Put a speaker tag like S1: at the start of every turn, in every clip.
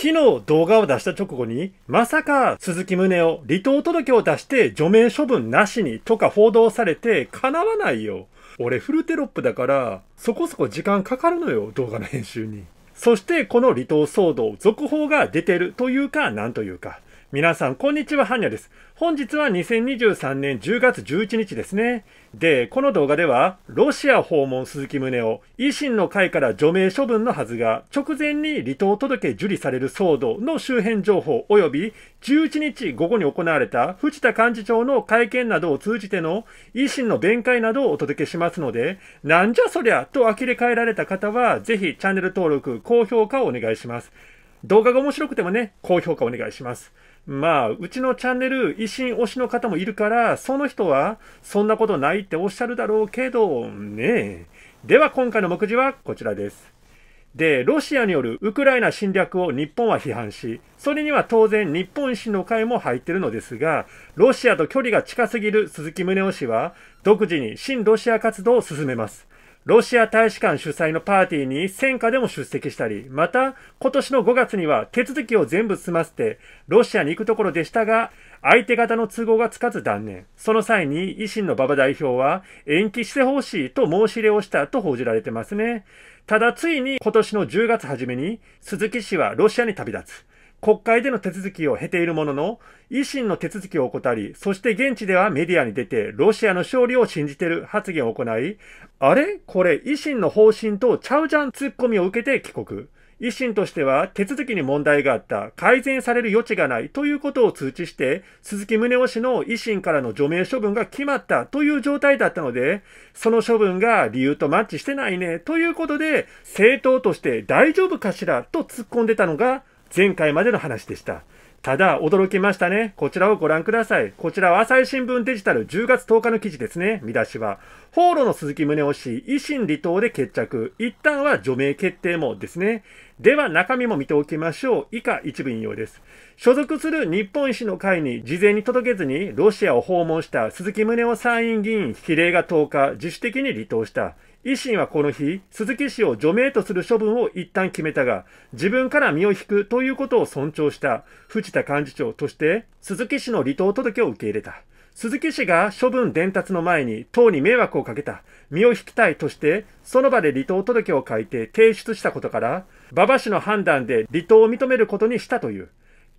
S1: 昨日動画を出した直後に、まさか鈴木宗男離党届を出して除名処分なしにとか報道されて叶わないよ。俺フルテロップだから、そこそこ時間かかるのよ、動画の編集に。そしてこの離党騒動、続報が出てるというか、なんというか。皆さん、こんにちは、ハンニャです。本日は2023年10月11日ですね。で、この動画では、ロシア訪問鈴木宗男、維新の会から除名処分のはずが、直前に離党届受理される騒動の周辺情報及び、11日午後に行われた藤田幹事長の会見などを通じての維新の弁解などをお届けしますので、なんじゃそりゃと呆れ返られた方は、ぜひチャンネル登録、高評価をお願いします。動画が面白くてもね、高評価お願いします。まあ、うちのチャンネル、維新推しの方もいるから、その人は、そんなことないっておっしゃるだろうけど、ねでは、今回の目次はこちらです。で、ロシアによるウクライナ侵略を日本は批判し、それには当然日本維新の会も入ってるのですが、ロシアと距離が近すぎる鈴木宗男氏は、独自に新ロシア活動を進めます。ロシア大使館主催のパーティーに戦火でも出席したり、また今年の5月には手続きを全部済ませてロシアに行くところでしたが、相手方の都合がつかず断念。その際に維新の馬場代表は延期してほしいと申し入れをしたと報じられてますね。ただついに今年の10月初めに鈴木氏はロシアに旅立つ。国会での手続きを経ているものの、維新の手続きを怠り、そして現地ではメディアに出て、ロシアの勝利を信じてる発言を行い、あれこれ維新の方針とちゃうじゃん突っ込みを受けて帰国。維新としては手続きに問題があった、改善される余地がないということを通知して、鈴木宗男氏の維新からの除名処分が決まったという状態だったので、その処分が理由とマッチしてないねということで、政党として大丈夫かしらと突っ込んでたのが、前回までの話でした。ただ、驚きましたね。こちらをご覧ください。こちらは朝日新聞デジタル10月10日の記事ですね。見出しは、放浪の鈴木宗男氏、維新離党で決着。一旦は除名決定もですね。では、中身も見ておきましょう。以下一部引用です。所属する日本維新の会に事前に届けずにロシアを訪問した鈴木宗男参院議員比例が10日、自主的に離党した。維新はこの日、鈴木氏を除名とする処分を一旦決めたが、自分から身を引くということを尊重した藤田幹事長として、鈴木氏の離党届を受け入れた。鈴木氏が処分伝達の前に党に迷惑をかけた、身を引きたいとして、その場で離党届を書いて提出したことから、馬場氏の判断で離党を認めることにしたという。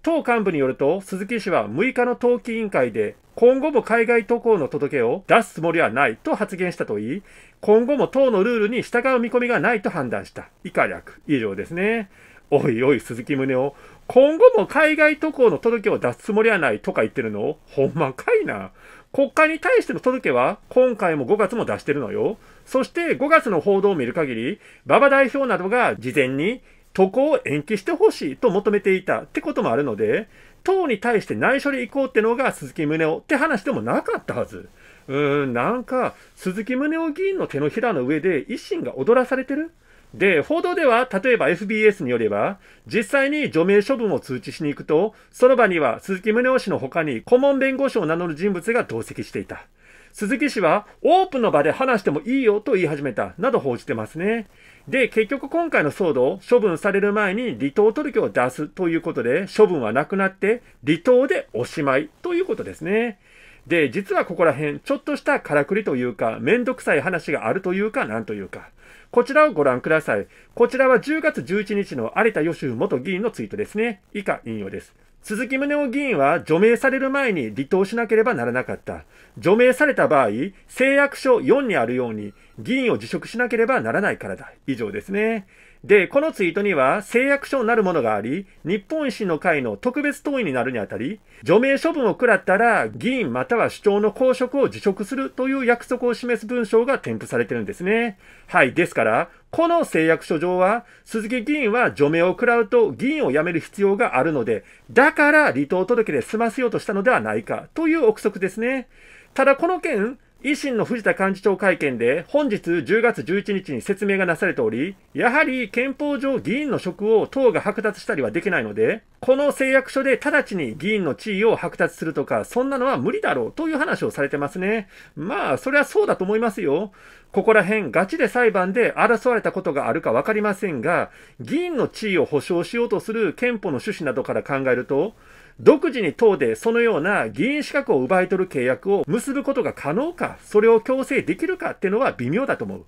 S1: 党幹部によると、鈴木氏は6日の党紀委員会で、今後も海外渡航の届けを出すつもりはないと発言したといい、今後も党のルールに従う見込みがないと判断した。以下略、以上ですね。おいおい、鈴木宗男、今後も海外渡航の届けを出すつもりはないとか言ってるのほんまかいな。国会に対しての届けは今回も5月も出してるのよ。そして5月の報道を見る限り、馬場代表などが事前に渡航を延期してほしいと求めていたってこともあるので、党に対して内緒で行こうってのが鈴木宗男って話でもなかったはず。うーん、なんか、鈴木宗男議員の手のひらの上で維新が踊らされてるで、報道では、例えば FBS によれば、実際に除名処分を通知しに行くと、その場には鈴木宗男氏の他に顧問弁護士を名乗る人物が同席していた。鈴木氏はオープンの場で話してもいいよと言い始めたなど報じてますね。で、結局今回の騒動、処分される前に離党届を出すということで、処分はなくなって、離党でおしまいということですね。で、実はここら辺、ちょっとしたからくりというか、めんどくさい話があるというか、なんというか。こちらをご覧ください。こちらは10月11日の有田義雄元議員のツイートですね。以下引用です。鈴木宗男議員は除名される前に離党しなければならなかった。除名された場合、誓約書4にあるように議員を辞職しなければならないからだ。以上ですね。で、このツイートには誓約書なるものがあり、日本維新の会の特別党員になるにあたり、除名処分を食らったら、議員または首長の公職を辞職するという約束を示す文章が添付されてるんですね。はい、ですから、この誓約書上は、鈴木議員は除名を食らうと議員を辞める必要があるので、だから離党届で済ませようとしたのではないかという憶測ですね。ただこの件、維新の藤田幹事長会見で本日10月11日に説明がなされており、やはり憲法上議員の職を党が剥奪したりはできないので、この誓約書で直ちに議員の地位を剥奪するとか、そんなのは無理だろうという話をされてますね。まあ、それはそうだと思いますよ。ここら辺、ガチで裁判で争われたことがあるかわかりませんが、議員の地位を保障しようとする憲法の趣旨などから考えると、独自に党でそのような議員資格を奪い取る契約を結ぶことが可能か、それを強制できるかっていうのは微妙だと思う。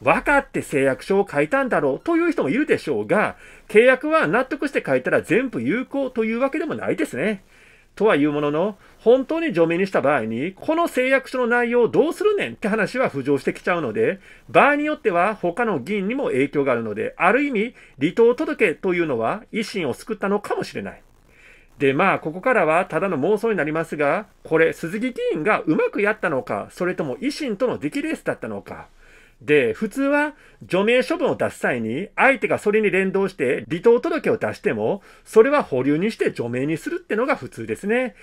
S1: 分かって誓約書を書いたんだろうという人もいるでしょうが、契約は納得して書いたら全部有効というわけでもないですね。とはいうものの、本当に除名にした場合に、この誓約書の内容をどうするねんって話は浮上してきちゃうので、場合によっては他の議員にも影響があるので、ある意味、離党届というのは維新を救ったのかもしれない。で、まあ、ここからはただの妄想になりますが、これ、鈴木議員がうまくやったのか、それとも維新との出来レースだったのか。で、普通は除名処分を出す際に、相手がそれに連動して離党届を出しても、それは保留にして除名にするってのが普通ですね。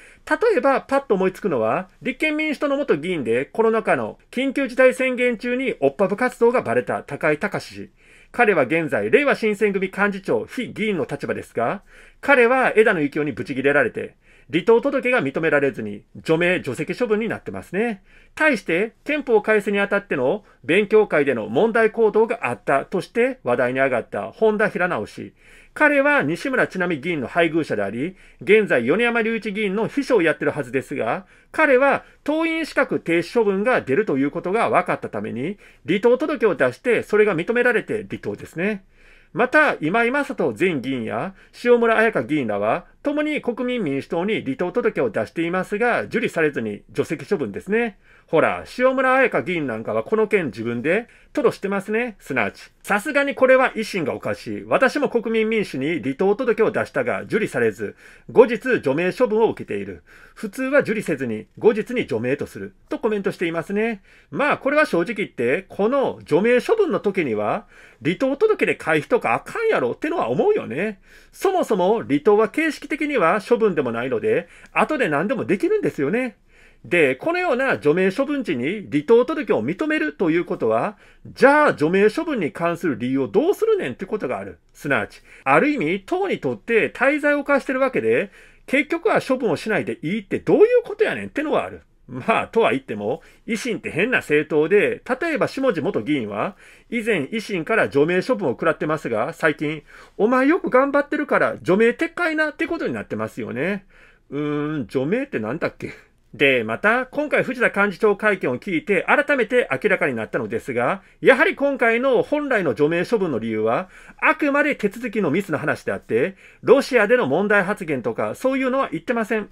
S1: 例えば、パッと思いつくのは、立憲民主党の元議員でコロナ禍の緊急事態宣言中にオッパブ活動がバレた高井隆氏。彼は現在、令和新選組幹事長、非議員の立場ですが、彼は枝野幸男にブチ切れられて、離党届が認められずに除名除籍処分になってますね。対して憲法改正にあたっての勉強会での問題行動があったとして話題に上がった本田平直氏。彼は西村ち奈美議員の配偶者であり、現在米山隆一議員の秘書をやってるはずですが、彼は党員資格停止処分が出るということが分かったために、離党届を出してそれが認められて離党ですね。また、今井正人前議員や塩村彩香議員らは、共に国民民主党に離党届を出していますが、受理されずに除籍処分ですね。ほら、塩村彩香議員なんかはこの件自分で吐露してますね、すなわち。さすがにこれは維新がおかしい。私も国民民主に離党届を出したが、受理されず、後日除名処分を受けている。普通は受理せずに、後日に除名とする。とコメントしていますね。まあ、これは正直言って、この除名処分の時には、離党届で回避とかあかんやろってのは思うよね。そもそも離党は形式的には処分でもないので、後で何でもできるんですよね。で、このような除名処分時に離党届を認めるということは、じゃあ除名処分に関する理由をどうするねんってことがある。すなわち、ある意味、党にとって滞在を犯してるわけで、結局は処分をしないでいいってどういうことやねんってのはある。まあ、とは言っても、維新って変な政党で、例えば下地元議員は、以前維新から除名処分を食らってますが、最近、お前よく頑張ってるから除名撤回なってことになってますよね。うーん、除名ってなんだっけで、また、今回藤田幹事長会見を聞いて、改めて明らかになったのですが、やはり今回の本来の除名処分の理由は、あくまで手続きのミスの話であって、ロシアでの問題発言とか、そういうのは言ってません。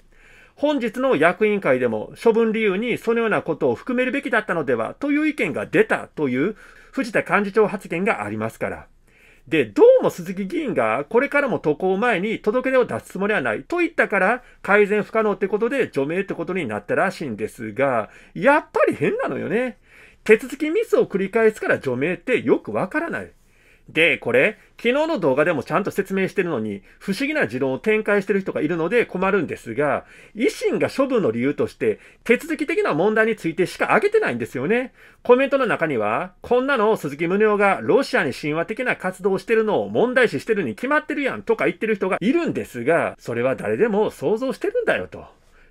S1: 本日の役員会でも処分理由にそのようなことを含めるべきだったのではという意見が出たという藤田幹事長発言がありますから。で、どうも鈴木議員がこれからも渡航前に届け出を出すつもりはないと言ったから改善不可能ってことで除名ってことになったらしいんですが、やっぱり変なのよね。手続きミスを繰り返すから除名ってよくわからない。で、これ、昨日の動画でもちゃんと説明してるのに、不思議な持論を展開してる人がいるので困るんですが、維新が処分の理由として、手続き的な問題についてしか挙げてないんですよね。コメントの中には、こんなのを鈴木宗男がロシアに神話的な活動をしてるのを問題視してるに決まってるやんとか言ってる人がいるんですが、それは誰でも想像してるんだよと。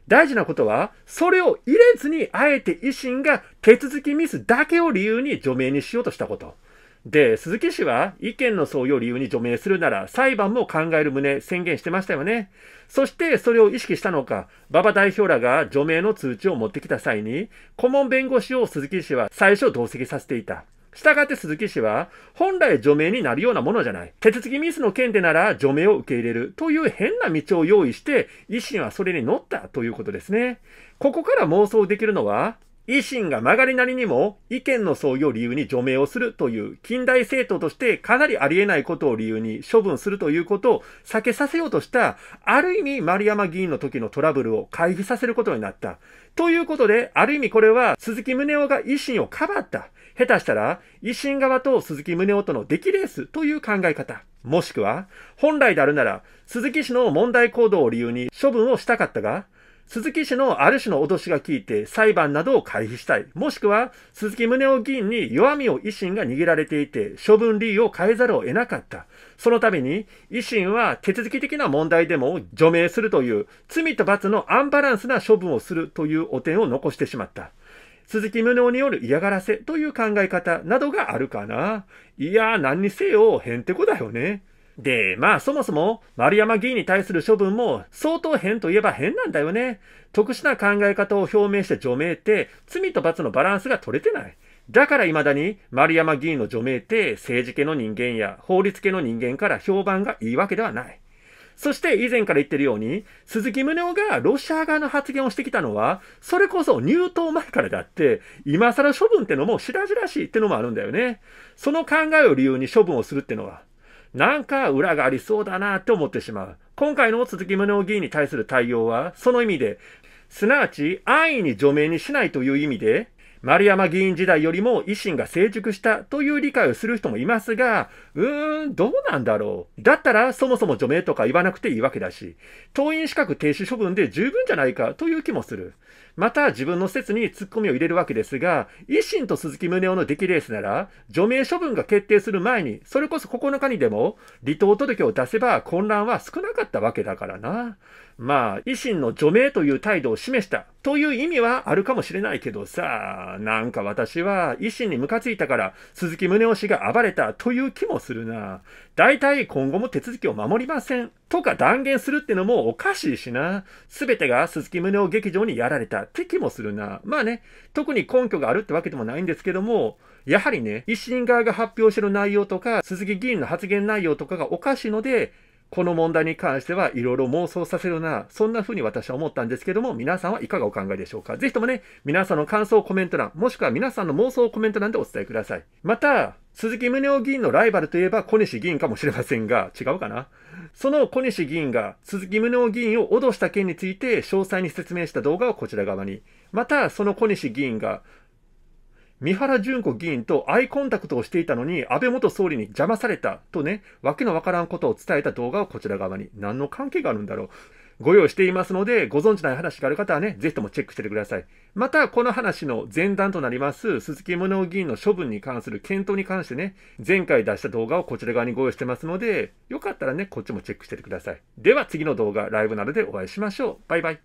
S1: 大事なことは、それを入れずに、あえて維新が手続きミスだけを理由に除名にしようとしたこと。で、鈴木氏は意見の相違を理由に除名するなら裁判も考える旨宣言してましたよね。そしてそれを意識したのか、馬場代表らが除名の通知を持ってきた際に、顧問弁護士を鈴木氏は最初同席させていた。したがって鈴木氏は、本来除名になるようなものじゃない。手続きミスの件でなら除名を受け入れるという変な道を用意して、維新はそれに乗ったということですね。ここから妄想できるのは、維新が曲がりなりにも意見の相違を理由に除名をするという近代政党としてかなりありえないことを理由に処分するということを避けさせようとしたある意味丸山議員の時のトラブルを回避させることになった。ということで、ある意味これは鈴木宗男が維新をかばった。下手したら維新側と鈴木宗男との出来レースという考え方。もしくは、本来であるなら鈴木氏の問題行動を理由に処分をしたかったが、鈴木氏のある種の脅しが効いて裁判などを回避したい。もしくは、鈴木宗男議員に弱みを維新が握られていて、処分理由を変えざるを得なかった。そのために、維新は手続き的な問題でも除名するという、罪と罰のアンバランスな処分をするという汚点を残してしまった。鈴木宗男による嫌がらせという考え方などがあるかな。いや何にせよ、へんてこだよね。で、まあそもそも丸山議員に対する処分も相当変といえば変なんだよね。特殊な考え方を表明して除名って罪と罰のバランスが取れてない。だから未だに丸山議員の除名って政治家の人間や法律家の人間から評判がいいわけではない。そして以前から言ってるように、鈴木宗男がロシア側の発言をしてきたのは、それこそ入党前からだって、今更処分ってのも白々しいってのもあるんだよね。その考えを理由に処分をするってのは、なんか裏がありそうだなって思ってしまう。今回の鈴木宗男議員に対する対応は、その意味で、すなわち安易に除名にしないという意味で、丸山議員時代よりも維新が成熟したという理解をする人もいますが、うーん、どうなんだろう。だったら、そもそも除名とか言わなくていいわけだし、党員資格停止処分で十分じゃないかという気もする。また、自分の施設に突っ込みを入れるわけですが、維新と鈴木宗男の出来レースなら、除名処分が決定する前に、それこそ9日にでも、離党届を出せば混乱は少なかったわけだからな。まあ、維新の除名という態度を示したという意味はあるかもしれないけどさ、なんか私は維新にムカついたから鈴木宗男氏が暴れたという気もするな。大体今後も手続きを守りませんとか断言するってのもおかしいしな。すべてが鈴木宗男劇場にやられたって気もするな。まあね、特に根拠があるってわけでもないんですけども、やはりね、維新側が発表してる内容とか、鈴木議員の発言内容とかがおかしいので、この問題に関してはいろいろ妄想させるな、そんな風に私は思ったんですけども、皆さんはいかがお考えでしょうかぜひともね、皆さんの感想をコメント欄、もしくは皆さんの妄想をコメント欄でお伝えください。また、鈴木宗男議員のライバルといえば小西議員かもしれませんが、違うかなその小西議員が鈴木宗男議員を脅した件について詳細に説明した動画をこちら側に。また、その小西議員が三原淳子議員とアイコンタクトをしていたのに、安倍元総理に邪魔されたとね、わけのわからんことを伝えた動画をこちら側に。何の関係があるんだろう。ご用意していますので、ご存知ない話がある方はね、ぜひともチェックしててください。また、この話の前段となります、鈴木宗男議員の処分に関する検討に関してね、前回出した動画をこちら側にご用意してますので、よかったらね、こっちもチェックしててください。では次の動画、ライブなどでお会いしましょう。バイバイ。